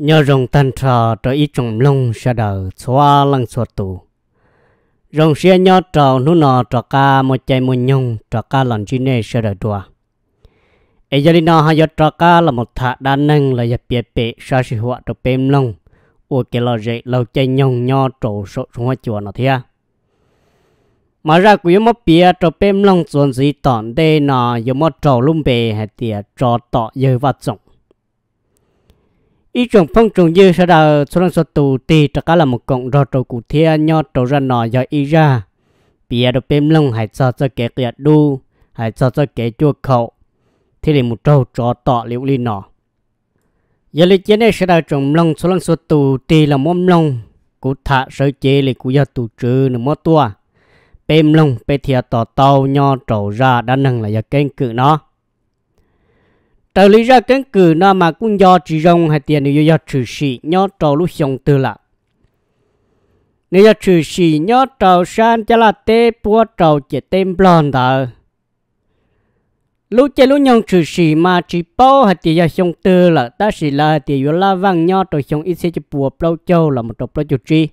nhờ rồng tan trò cho ít trồng lông sẽ đỡ xóa lăng xóa tù rồng xe nhớ trò nụ nọ trò ca một chạy một nhung trò ca lần chín này sẽ đỡ đùa ấy giờ đi nọ hay giờ trò ca là một thạ đa năng là giờ bịa bẹ sa sĩ họa trò bêm lông ô kê lo dậy lâu chạy nhung nhò trổ số xuống hoa chùa nó thia à? mà ra quý mất bia trò bêm lông chuẩn gì tỏn đê nọ giờ mất trò lung bề hay tiệt trò tọ giờ vật rộng ý trồng phong trồng dư sẽ đào số lần số tù tì tất cả là một cộng rò trầu cụ thia nho trâu ra nò do ý ra bia đồ bêm lông hải cho cho kẻ kẹt đu hải cho cho kẻ chua khẩu thì là một trầu trò tọ liệu li nò. giờ lý chiến này sẽ đào trồng lông số lần số tù tì là mâm lông cụ thả sơ chế là cụ do tù trừ nửa mó tua bêm lông bê thia tọ tàu nho trâu ra đã nâng là do kênh cự nó tờ lý ra cánh cử nó mà cũng do chỉ rong hay tiền nếu do trừ sĩ nhớ trò lúc xong từ là nếu do trừ sĩ nhớ trò san cho là tê búa trò chỉ tên blon đó à. lúc chơi lúc nhông trừ sĩ mà chỉ bao hay tiền do xong từ là ta chỉ là tiền do la vang nhớ trò xong ít sẽ cho búa bao châu là một trò bao châu chi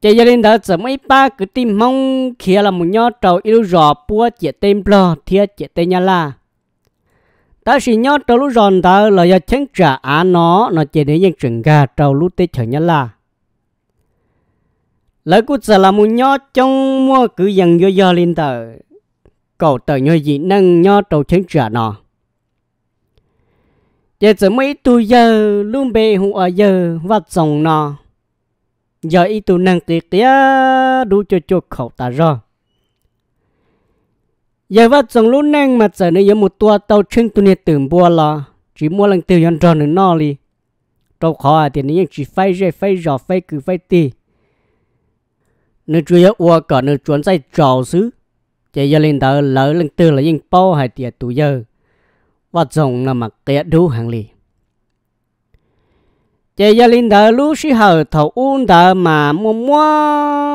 chỉ gia đình đó giờ mấy ba cứ tìm mong kia là một nhớ trò yêu rõ búa chỉ tên blon thiệt chỉ tên nhà la ta chỉ nhớ trâu lú ròn ta là do chén trả á nó nó chỉ đến những trừng gà trâu lú tê chở nhá là lời của giờ là muốn nhớ trong mua cứ dần do do lên tờ cậu tờ nhớ gì nâng nhớ trâu chén trả nó giờ giờ mấy tu giờ luôn bề hụ ở giờ và dòng nó giờ ít tu nâng kia tía đủ cho cho khẩu ta rồi giờ vợ chồng lúc nãy mà giờ này giờ một tua tàu chuyên tu nhiệt tưởng bua là chỉ mua lần tiêu nhân tròn nữa nọ li tàu khó thì này chỉ phải rơi phải rõ phải cứ phải tì nữa chủ yếu qua cả nữa chuẩn sai trò xứ chỉ giờ lên tàu lỡ lần tư là những bao hai tiệt tụ giờ vợ chồng là mặc tiệt đủ hàng li chỉ giờ lên tàu lúc sĩ hở thầu uốn tàu mà mua mua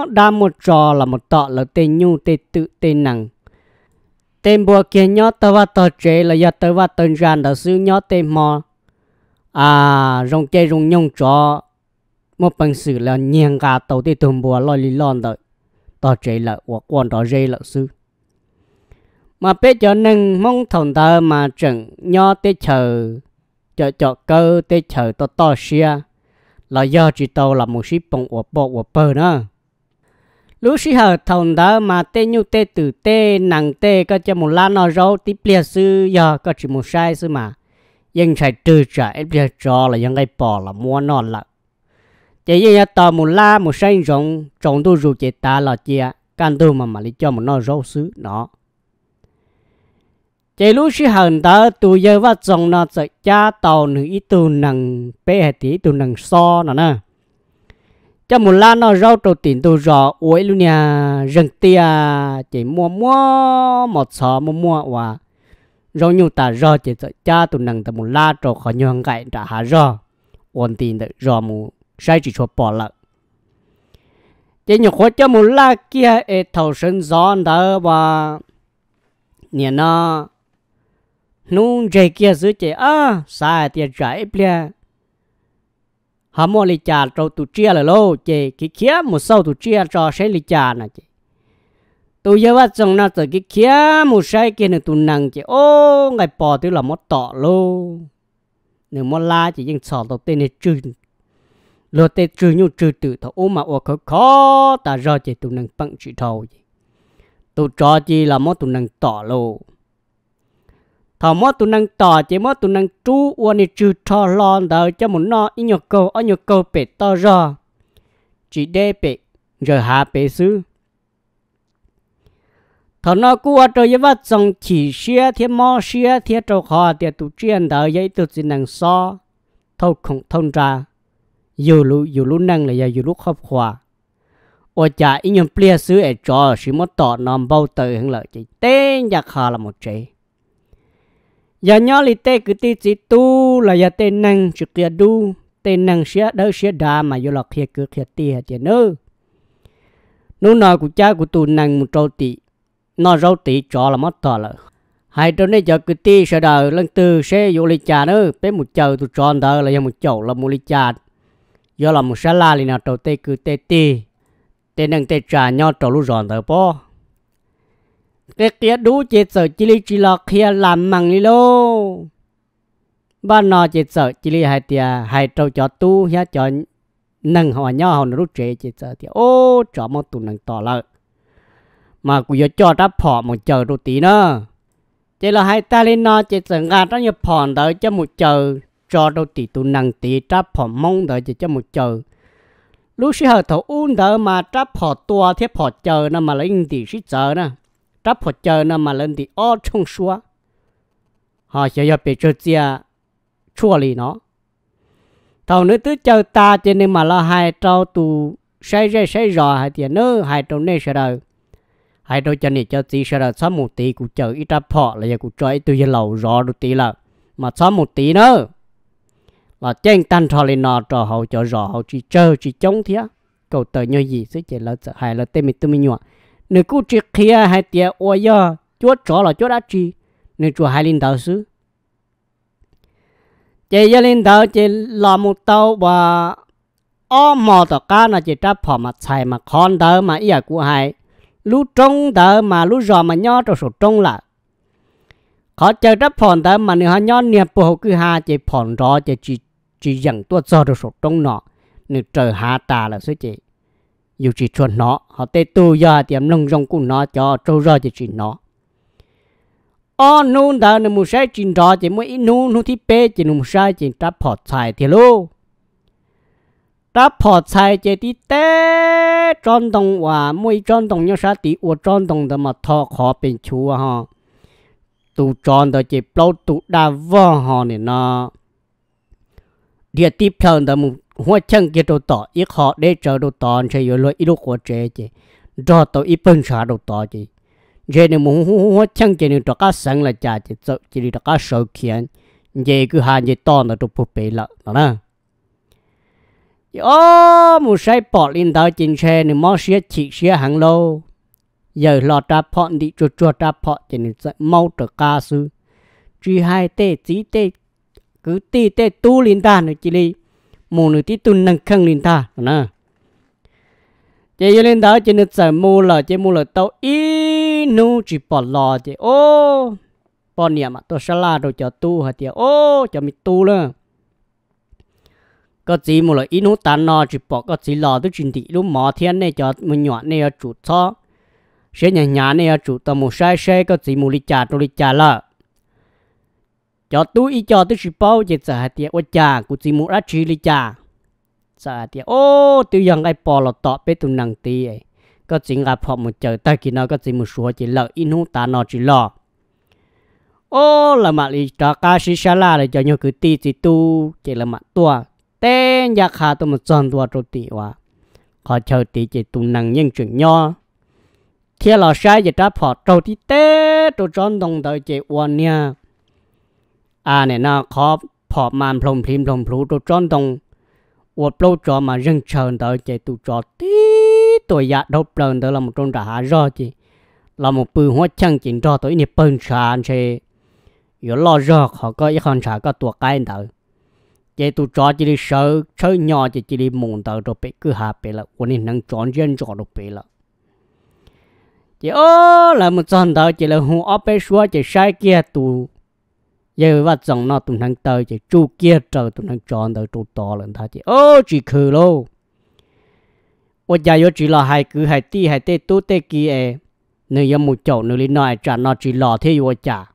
đa một trò là một tọ là tên nhu tên tự tên nặng tên bùa kia nhó tơ và tơ chế là do tơ và tơ ran đã sư nhó tên mò à rong chơi rong nhung chó một bằng sự là nhiên gà tàu thì tùm bùa lo lì lon đó tơ chế là hoặc quan đó dây là sư mà bây cho nâng mong thằng tơ mà chẳng nhó tê chờ cho cho cơ tê chờ to to xia là do chỉ tàu là một ship bông của bộ của bờ nữa lúc sĩ hở thòng đó mà tê nhu tê tử tê nặng tê có cho một lá nó râu tí bìa sư giờ có chỉ một sai sư mà nhưng sai trừ trả em bìa cho là những cái bỏ là mua nó là chỉ như là tờ một lá một sai rộng trồng tu rượu chế ta là chia can tu mà mà lý cho một nó râu sư nó chỉ lúc sĩ hở đó tu giờ vào trong nó sẽ cha tàu nữ ít tu nặng bé hay tí tu nặng so nó nè cho một lá nó rau trầu tiền tôi rõ uối luôn nha rừng tia chỉ mua mua một sọ mua mua và rau nhu ta rau chỉ sợ cha tụi nằng ta một lá trầu khỏi nhung gậy trả hạ rau ổn tiền được rau mù sai chỉ cho bỏ lỡ chỉ nhiều khó cho một lá kia ế thầu sinh gió đó và nhà nó nung dây kia dưới chỉ à sai tiền trái bia họ mua lì trà trâu tụ chia là lô chị cái kia một sâu tụ chia cho sẽ lì trà nè chị tôi giờ bắt chồng nó từ cái kia một sai kia này tụ nặng chị ô ngày bỏ tôi là mất tọ lô nếu mất la chị nhưng sợ đầu tiên này trừ lô tê trừ như trừ tự thọ ô mà ô khó khó ta rồi chị tụ nặng bằng chị thầu chị tụ cho chị là mất tụ nặng tọ lô thọ mốt tụ năng tỏ chỉ mốt tụ năng trú uo trừ thọ lon đờ cho một nọ ít nhọc cầu ở nhọc cầu bể to rò chỉ đê bể giờ hạ bể xứ thọ nó cua trời với vật dòng chỉ xia thiên mò xia thiên trâu khó tiệt tụ chuyên đờ giấy tụ chỉ năng so thâu không thông ra dù lú dù lú năng là dù lú khóc khóa ở chả ít nhầm plia xứ ở trò xí mốt tỏ nằm bao tử hưng lợi chỉ tên nhạc hà là một chế giờ nhớ li tê cứ tê chỉ tu là giờ tê năng chụp kia du tê năng xía đỡ xía đà mà vô lọt kia cứ kia tê hả tiền nữa nô nọ của cha của tu năng một trâu tì nó râu tì cho là mất thọ là hai trâu này giờ cứ tê sẽ đờ lần tư sẽ vô lì cha nữa bé một chờ tụ tròn thở là giờ một chậu là một lì cha do là một sa la li nào trâu tê cứ tê tì tê năng tê trà nhau trâu lú ròn đờ po cái kia đủ chế sở chỉ lý chỉ lo kia làm măng đi lô ba nó chế sở chỉ lý hai tia hai trâu cho tu hia cho nâng họ nhau họ rút chế chế sở thì ô cho một tu nâng to lợ mà cũng giờ cho đã phò một chờ đồ tí nữa chế là hai ta lên nò chế sở ngà trong nhập phò đợi cho một chờ cho đồ tí tu nâng tí đã phò mong đợi cho một chờ lúc xưa thầu un đợi mà đã phò tua thế phò chờ nó mà lấy tiền xí chờ nữa trap họ chờ nó mà lên thì ó trong xua họ sẽ cho bị chơi chia chua lì nó tàu nữa tứ chờ ta cho nên mà lo hai trâu tù say ra say rò hai tiền nữa hai trâu này sẽ đời hai trâu cho nên cho tí sẽ đời xóa một tí cũng chờ ít trap họ là giờ cũng cho ít tôi lâu rò được tí là mà xóa một tí nữa là trên tan trò lên nọ trò hậu cho rõ hậu chỉ chơi chỉ chống thế cầu tới như gì sẽ chỉ là hai là tên mình tôi mình nhọ nếu cứ chỉ kia hai tiệt ôi giờ chúa chó là chúa đã chi nếu chúa hai linh đạo sư chị gia linh đạo chỉ là một tàu và ô mò tờ cá là chỉ tráp phò mà xài mà con đỡ mà ý à của hai lú trông đỡ mà lú rò mà nhó trong số trông là họ chơi tráp phò đỡ mà nếu hai nhó niệm bồ cứ hai chỉ phòn rõ chị chỉ chỉ dặn tuột sò trong sổ trông nọ nếu trời hạ ta là số chị dù chỉ chuẩn nó họ tê tu giờ tiệm lông rong của nó cho trâu ra thì chỉ nó ô nôn thờ nó mua sai chỉ đó chỉ mới ít nôn thì bé chỉ nó mua sai chỉ ta bỏ xài thì lô ta bỏ xài chỉ đi tê tròn đồng hòa mỗi tròn đồng nhớ sa tí ô tròn đồng đó mà thọ khó bên chúa à ha tụ tròn đó chỉ bao tụ đa vò ha này nó địa tiếp theo đó หัวช่างเกตต่ออีขอได้เจอดูตอนใช่อยู่เลยอีลูกหัวเจเจรอตัวอีเปิ้นชาดูต่อเจเจเนี่ยมึงหัวช่างเจเนี่ยตัวก้าสังละจ่าเจเจเจเนี่ยตัวก้าเสาเขียนเจคือหานเจตอนตัวตัวผู้เปละนะโอ้มูใช้ปอดลินดาวจินเชเนี่ยมอเสียฉีเสียหังโล giờ lọ ta phọ đi chua chua ta phọ chỉ nên mau trở ca sư chỉ hai tê chỉ tê cứ tê tê tu linh đàn nữa chỉ li mù nữ tí tuân năng khăn lên ta nè chế yêu lên ta, chế nước sở mù là chế mù là tàu ý nu chỉ bỏ lò chế ô bỏ niệm mà tôi sẽ la đồ cho tu hà tiệt ô cho mình tu nữa có gì mù là ý nu tán nò chỉ bỏ có gì lò tôi chuẩn bị lúc mò thiên này cho mình nhỏ này chủ cho sẽ nhà nhà này chủ tao mù sai sai có gì mù lịch trả tôi lịch trả là cho tôi, y cho tôi chỉ bao giờ trả hạt tiền ô cha của chị mua ra chỉ li cha trả hạt tiền ô tôi ยัง ai bỏ lọt tọt bé tôi nặng tí ấy có chỉ gặp họ một trời tay kia nó có chỉ một số chỉ lợ in hú ta nó chỉ lo ô là mặt li cho ca sĩ sa la để cho nhau cứ ti chỉ tu chỉ là mặt tua tên nhà hà tôi một tròn tua trâu tỷ quá họ chờ tí chỉ tu nặng nhân chuyện nho thiên lò sai chỉ đã bỏ trâu tí té tôi chọn đồng thời chỉ uan nha à nè nó khó phò màn plom plim plom plu tu tròn tông wo plo cho mà rừng chờ tới chạy tu cho tí tuổi dạ đâu plon tới là một trong trả rõ chị là một bự hoa chăng chỉnh cho tới nếp bơn sàn chị yếu lo rõ khó có ít con trả có tuổi cái tới chị tu cho chỉ đi sợ sợ nhỏ chị chỉ đi muốn tới bị cứ hạ bị là quân nên năng chọn dân chọn được bị là chị ô là một trận tới chị là hùng ấp bé xua chị sai kia tu giờ và chồng nó tụi thằng tờ chỉ chu kia chờ tụi thằng tròn tờ chu to lần thà chỉ ô chỉ khử lô ô giờ yo chỉ là hai cứ hai ti hai tê tu tê à, kia nếu yo một chỗ nếu lên nói trả nó chỉ lò thế yo trả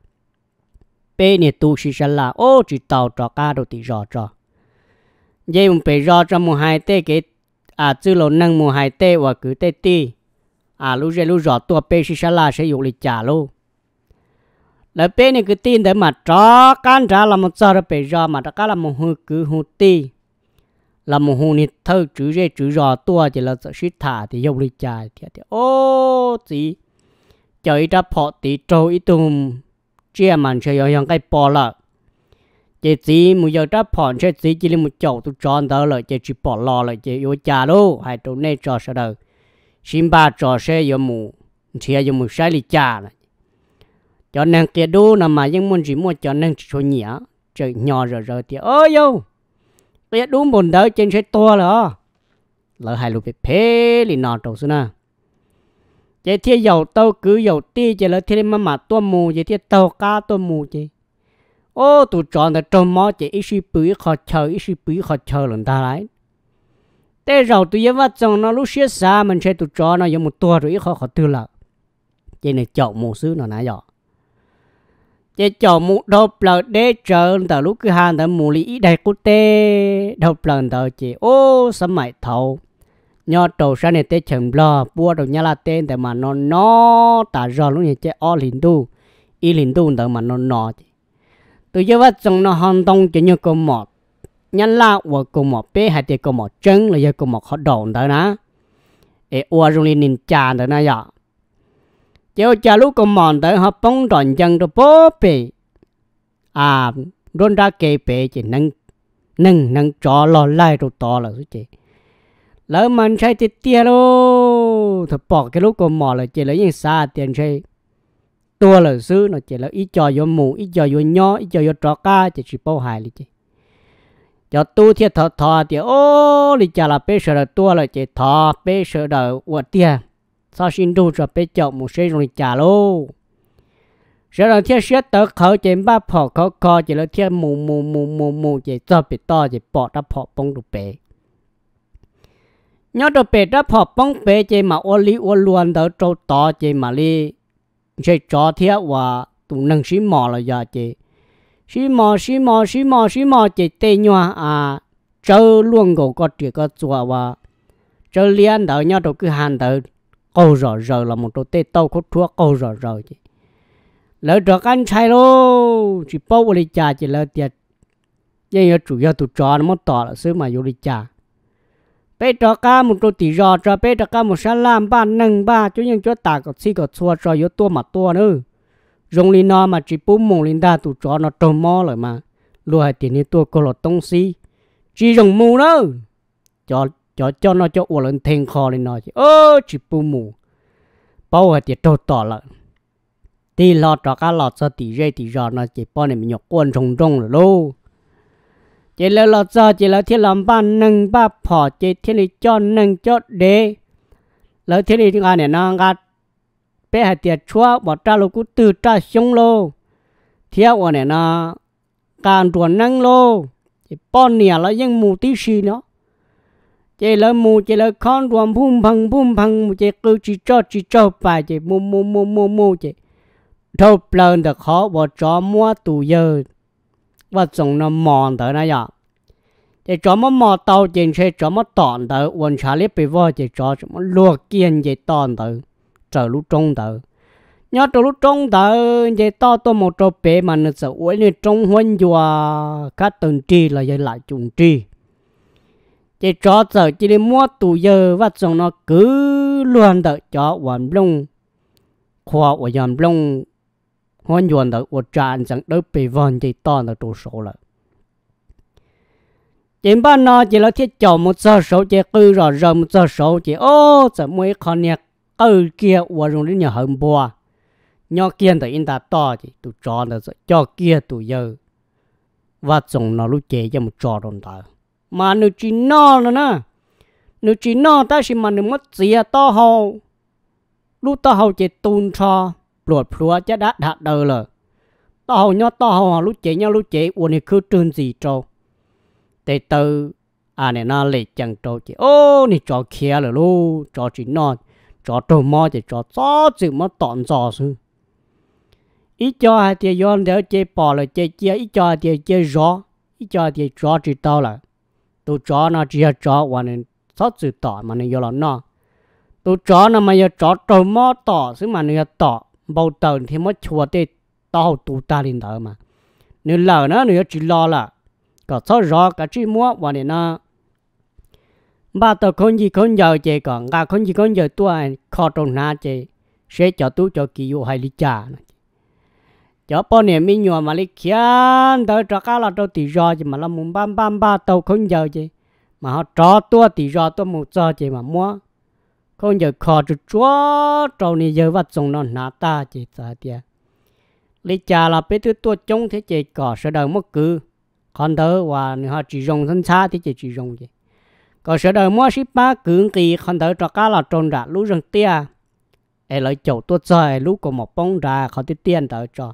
bé nè tu sĩ sẽ là ô chỉ tàu trò cá đồ tí rõ trò vậy mình phải rõ cho một hai tê cái à chữ lô nâng một hai tê và cứ tê ti à lúc giờ lúc rõ tua bé sĩ sẽ là sẽ dùng lịch trả luôn là bên này cứ tin để mà cho can trả là một giờ là bây giờ mà đã là một hư cứ hư ti là một hư nít thơ chữ rê chữ rò tua thì là sợ suy thả thì dâu đi chạy thì thì ô gì chơi ra phọ thì trâu ít tùm chia mà chơi yong những cái bò lợ chỉ chỉ một giờ ra phọ chơi chỉ chỉ là một chỗ tụ tròn đó là chỉ chỉ bò lò là chỉ vô chà đâu hay tụ này cho sao đâu xin ba cho xe vô mù thì vô mù sai đi chà này cho nên kia đu là mà những muốn gì mua cho nên số nhẹ trời nhỏ rồi rồi thì ôi yêu kia đu bồn đỡ trên sẽ to là lỡ hai lục bị phê lì nọ trâu xưa nè, vậy thì dầu tàu cứ dầu ti chỉ lỡ thì mà mà tua mù vậy thì tàu cá tua mù chứ ô tụ chọn là trông mò chỉ ít suy bự khó chờ ít suy bự khó chờ lần ta lại thế rồi tụi em vắt trong nó lúc xưa xa mình sẽ tụ chọn nó giống một tua rồi ít khó khó tư lợ vậy này chọn mù xứ nó nãy giờ chế cho một đọc lần để trơn tờ lúc cứ hàn tờ mù lý đại cụ tê đọc lần tờ chị ô sắm mày thầu nhớ trầu sáng này tê chừng lo bua đầu nhá là tên tờ mà nó nó tả rõ lúc này chế ô lìn tu y lìn tu tờ mà nó nó tôi giờ vắt chồng nó hòn tông chỉ như cô mọt nhân là và cô mọt bé hay thì cô mọt trứng là do cô mọt họ đồn tờ ná ê ua rung lên nhìn chà tờ ná vậy dạ chiều cha lúc cũng mòn tới họ bông tròn chân rồi bố bì à rôn ra kê bê chỉ nâng nâng nâng cho lo lại rồi to là chị lỡ mình sai thì tia lô thật bỏ cái lúc cũng mòn là chỉ lấy những xa tiền chơi tua là sư nó chỉ là ít cho vô mù ít cho vô nhỏ ít cho vô trọ ca chỉ chỉ bao hài lý chị cho tu thiệt thọ thọ thì ô lý chả là bê sợ là tua là chỉ thọ bê sợ là ua tiền sao xin đủ cho bé chậu một xe rồi trả lô rồi là thiết xét tớ khẩu chế ba phỏ khẩu khó chỉ là thiết mù mù mù mù mù chỉ cho bị to chỉ bỏ ra phỏ bông đủ bé nhớ đồ bé ra phỏ bông bé chỉ mà ô lý ô luôn tớ trâu to chỉ mà li chỉ cho thiết và tụ năng sĩ mò là giờ chỉ sĩ mò sĩ mò sĩ mò sĩ mò chỉ tê nhòa à trâu luôn cổ có chỉ có chùa và trâu liên tớ nhớ đồ cứ hàn tớ câu rõ rờ là một trâu tê tâu có chúa câu rõ rờ chứ lỡ trò canh chạy lô chỉ bao đi trà chỉ lỡ tiệt nhưng mà chủ yếu tụi trò nó mất tỏ là xứ mà vô đi trà bây trò cá một trâu tỉ rò trò bé trò cá một sáng làm ba nâng ba chú nhân chúa tả có xí có xua trò yếu tua mà tua nữa rong li no mà chỉ bún mông linh đa tụi trò nó trâu mò rồi mà lùi hai tiền đi tua cô lọt tông xí chỉ rồng mù nữa cho จอจอนจออวลเทงคอเลยนอจโอ้ชิปูมูเป้าหัดจะโตต่อลยตีหลอดจอกหลอดสตีเรติรอนอจีป้อนมันหยกวนชงจงลูเจริญหลอดจอเจริญที่ลำบ้านหนึ่งบ้าพอเจริญที่จอนหนึ่งจอดเดแล้วที่นี่ทงานเนี่ยนางกัดเป้หัดเตียชัวบอดจ้าลูกตื่นจ้าชงลเที่ยววันเนี่ยนาการตรวจนั่งลป้อนเนี่ยแล้วยังมูตี่ชีเนาะ chế lỡ mù chế lỡ con ruộng phun phăng phun phăng mù chế cứ chỉ cho chỉ cho phải chế mù mù mù mù mù chế thâu lên được khó bỏ chó mua tù giờ và dùng nó mòn tới này ạ chế chó mà mò tàu trên xe chó mà tòn tới quần xả liếp bị vò chế chó chó mà luộc kiên chế tòn tới chờ lúc trông tới nhớ từ lúc trông tới chế to tôi một trâu bể mà nó sợ uống như trông huân chùa các tầng tri là dây lại trung tri chỉ cho giờ chỉ đi mua tù giờ và chúng nó cứ luôn đợi cho hoàn lông khoa của hoàn lông hoàn nhuận đợi của tràn chẳng đỡ bị vòn chỉ to là đủ số là chỉ ba nó chỉ là thiết chồng một giờ số chỉ cứ rõ rờ một giờ số chỉ ô giờ mới còn nhạc cứ kia và dùng đến nhà hầm bùa nhỏ kia đợi in ta to thì tụ cho là cho kia tụ giờ và chúng nó lúc chế cho một trò đồng thời mà nữ chỉ no nữa nè nữ chỉ no ta chỉ mà nữ mất gì à to hầu lúc to hầu chỉ tuôn cho luột lúa chứ đã đạt đời rồi to hầu nhau to hầu à, lúc chế nhau lúc chế uốn thì cứ trơn gì trâu để từ à này nó lệ chẳng trâu chỉ ô này trò kia rồi lu trò chỉ no trò trâu mò chỉ trò gió chữ mà tọn giò sư ít cho hai tiền yon đỡ chơi bỏ là chơi chia ít cho hai tiền chơi gió ít cho hai tiền gió chỉ tao là tôi chó nó chỉ là chó và nên sót sự tỏ mà nên do là nó tôi chó nó mà giờ chó trâu mò tỏ xứ mà nên tỏ bầu tần thì mới chùa tê tao tụ ta lên đó mà nếu lỡ nó nếu chỉ lo là có sót rõ cả chỉ mua và nên nó ba tờ con gì con giờ chị còn ba con gì con giờ tôi khó trông na chị sẽ cho tôi cho kỳ vô hay lý trà này cho bao nhiêu mi nhua mà lấy khiến tới cho cá là đâu thì do chứ mà là muốn bám bám ba tàu không giờ chứ mà họ cho tua thì do tua một giờ chứ mà mua không giờ khó chút chúa trâu này giờ vắt dùng nó nát ta chứ ta tiền lấy cha là biết thứ tua chống thế chứ cỏ sợ đời mất cứ còn thơ và họ chỉ dùng thân xa thế chứ chỉ dùng chứ có sợ đời mua ship ba cứng kỳ còn thơ cho cá là trôn rạ lũ rừng tia ai lấy chỗ tua chơi lũ có một bóng ra khó tiền tới cho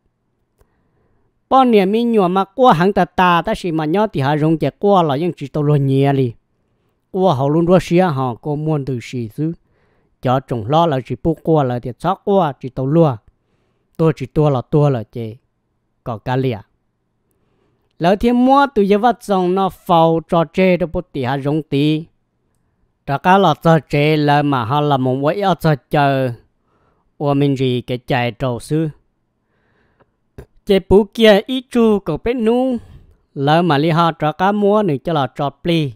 bọn nhà mình nhỏ mà qua hàng ta ta ta chỉ mà nhớ thì hà rong chạy qua là những chỉ tàu lo nhẹ đi qua hậu luôn đó xia họ có muốn từ xì xứ cho trồng lo là chỉ bu qua là thì chót qua chỉ tàu lúa tôi chỉ tua là tua là chê có cá lìa Lời thiên mua từ giờ vắt dòng nó phao cho chê đó bút tì hà rong tì trả cá là cho chê là mà họ là một quái ở cho chờ ủa mình gì cái chạy trầu xứ chế bú kia ít chu cậu bé nu lỡ mà li họ trọ cá mua nữa cho là trọ pli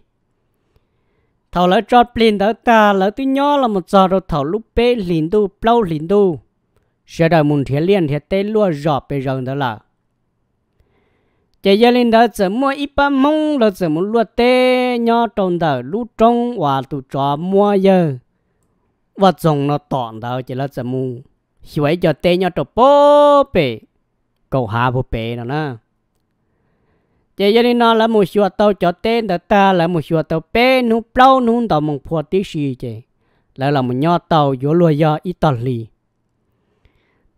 thầu lỡ trọ pli đỡ ta lỡ tí nhỏ là một giờ rồi thầu lúc bé lìn tu lâu lìn tu sẽ đợi muốn thiệt liền thiệt tê lúa rọp bây giờ đó là chế gia linh đó chỉ mua ít ba mông lỡ chỉ muốn lúa tê nhỏ trồng đỡ lú trồng và tụ trọ mua giờ và trồng nó tọn đó chỉ là chỉ mua hiểu cho tê nhỏ trọ bố bể cầu hạ bộ bể nó nè chỉ giờ nó là một số tàu cho tên đó ta là một số tàu bể nó bao nó tàu mong phù tí gì chứ là là một nhỏ tàu vô lúa do Italy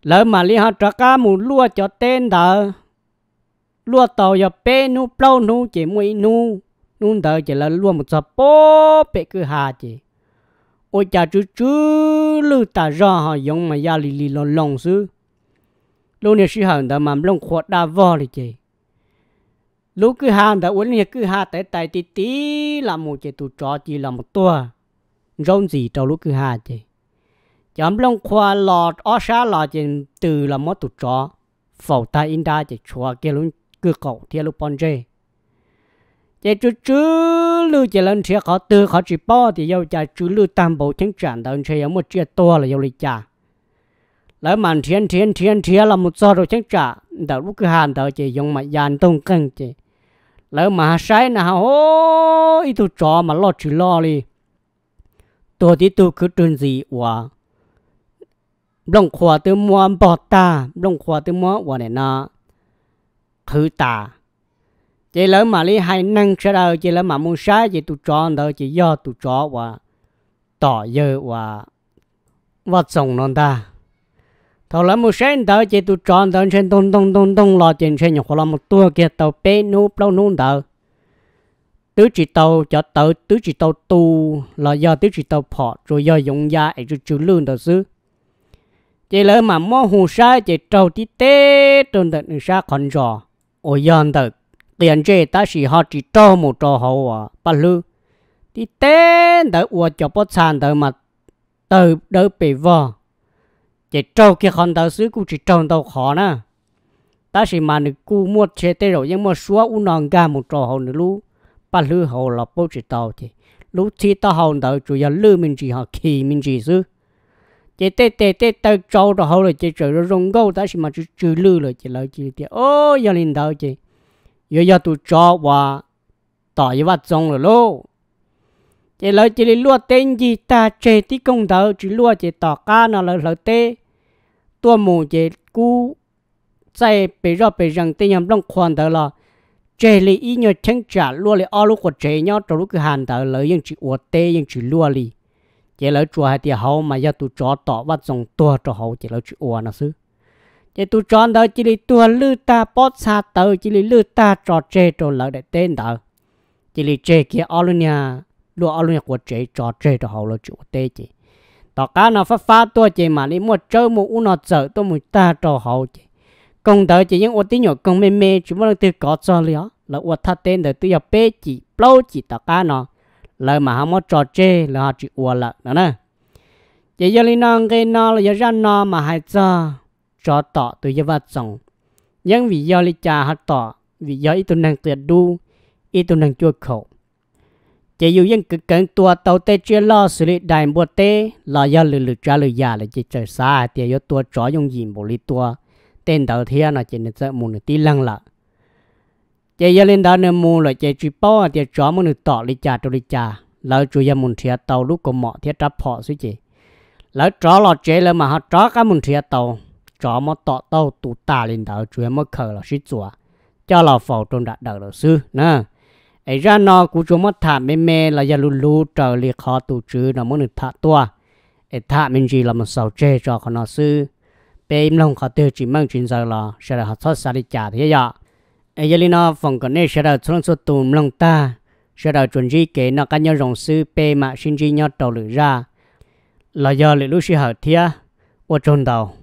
lỡ mà lý họ trả cá một lúa cho tên đó lúa tàu cho bể nó bao nó chỉ mỗi nó nó đó chỉ là lúa một số bố bể cứ hạ chứ ôi cha chú chú lưu ta ra họ dùng mà gia lì lì lon lon xứ lúc này sư hận đã mầm lông khóa đa vò đi chị lúc cứ hàng đã uống này cứ hà tới tay tí tí là một chị tụ trò chỉ là một tua rông gì trong lúc cứ hà chị chấm lông khóa lọt ó xa lọ chị từ là một tụ trò phẩu ta in đa chị chùa kia luôn cứ cậu thiên lúc bọn chị chị chú chú lưu chị lên chia khó tư khó chỉ bao thì yêu chả chú lưu tam bộ chân trạng đàn chị ở một chia to là yêu lịch chả lỡ mà thiên thiên thiên thiên là một do rồi chẳng trả đỡ lúc cái hàn đỡ chị dùng mà dàn tung cân chị lỡ mà sai nào, hô ít tu trò mà lo chỉ lo đi tôi thì tôi cứ trơn gì quá lòng khoa tôi muốn bỏ ta lòng khoa tôi muốn quá này nó khử ta chị lỡ mà đi hai năng sẽ đâu chị lỡ mà muốn sai chị tu trò đỡ chị do tu trò quá tỏ dơ quá vật sống non ta thầu lắm một sen tao chỉ tụ tròn tao sen tung tung tung tung lo chuyện sen nhục làm một tua kia tàu bé nú lâu nú tàu tứ chỉ tàu cho tàu tứ chỉ tàu tu là do tứ chỉ tàu phọ rồi do dùng da ấy rồi chữ lương tàu xứ chỉ lỡ mà mua hồ sa chỉ trâu tí tê trong tận sa còn rõ ở yên tờ tiền chế ta chỉ họ chỉ cho một trâu hậu à bà lư tí tê đỡ uo cho bớt sàn đỡ mà từ đỡ bị vò chỉ trâu kia con tàu xứ cũng chỉ trâu tàu khó nè ta chỉ mà nữ cú mua chế tê rồi nhưng mà xóa u nòng ga một trò hậu nữ lú ba lư hậu là bố chỉ tàu thì lú chỉ tao hậu tàu chủ yếu lư mình chỉ học kỳ mình chỉ xứ chế tê tê tê tao trâu đó hậu rồi chế trời nó rung gâu ta chỉ mà chỉ trừ lư rồi chỉ lợi chỉ thì ô giờ linh tàu chỉ giờ giờ tụ trâu, và tỏ với trong rồi lô chỉ lỡ chỉ lúa tên gì ta chế tí công đầu chỉ lúa chỉ tỏ cá nó là lỡ tê tua mù chỉ cú chạy bị rõ bị rằng tên nhầm long khoan đầu là chế lì ý nhờ chân trả lúa lì ao lúc của chế nhau trong lúc cái hàng đầu lỡ những chỉ uo tê những chỉ lúa lì chỉ lỡ chùa hai tia hậu mà giờ tụ chó tỏ bắt dòng tua cho hậu chỉ lỡ chỉ uo nó xứ chỉ tụ chó đó chỉ lì tua lư ta bót xa tờ chỉ lì lư ta trò chế trò lỡ để tên đầu chỉ lì chế kia ao luôn nha lúa ở luôn của chế trò chế cho họ là chịu tê chị tỏ cá nó phát phát tua chị mà đi mua chơi mua u nó chở tôi mua ta cho họ chị công tử chị những ô tí nhỏ công mê mê chúng nó tự có cho liền là ô thắt tên để tự nhập bê chị lâu chị tỏ cá nó lời mà không có trò chế là họ chịu ô lợn nữa nè chị giờ lên nong cái nó là giờ ra nó mà hay cho cho tỏ tôi giờ vào chồng nhưng vì giờ lên cha họ tỏ vì giờ ít tôi năng tuyệt đu ít tôi năng chua khẩu chỉ yêu những cái cần tua tàu tê chưa lo xử lý đại bộ tê là do lừa lừa trả lời giả là chỉ trời xa thì yêu tua chó dùng gì bộ lý tua tên đầu thiên là chỉ nên sợ muốn được tí lăng lợ chỉ yêu lên đó nên mua là chỉ chỉ bao thì chó một người tỏ lý trả tụ lý trả lỡ chủ yếu một thiệt tàu lúc có mỏ thiệt trả phọ suy chỉ lỡ chó là chế là mà họ chó cái một thiệt tàu chó mà tỏ tàu tụ tà lên đó chủ yếu mà khờ là suy chùa cho là phò trong đạt đầu sư nè ai ra nó cũng chúng mất thả mê mê là giờ lù lù trở liệt khó tụ trừ nó muốn được thả tua ai thả mình gì là một sầu chê cho con nó sư bé im lòng khó tiêu chỉ mang chuyện giờ là sẽ là học thoát xa đi trả thế giờ ấy giờ nó phòng cái này sẽ là xuống số tùm lòng ta sẽ là chuẩn gì kể nó cá nhau rồng sư bé mà sinh gì nhau đầu lửa ra là giờ lũ sư hở thia ô trôn đầu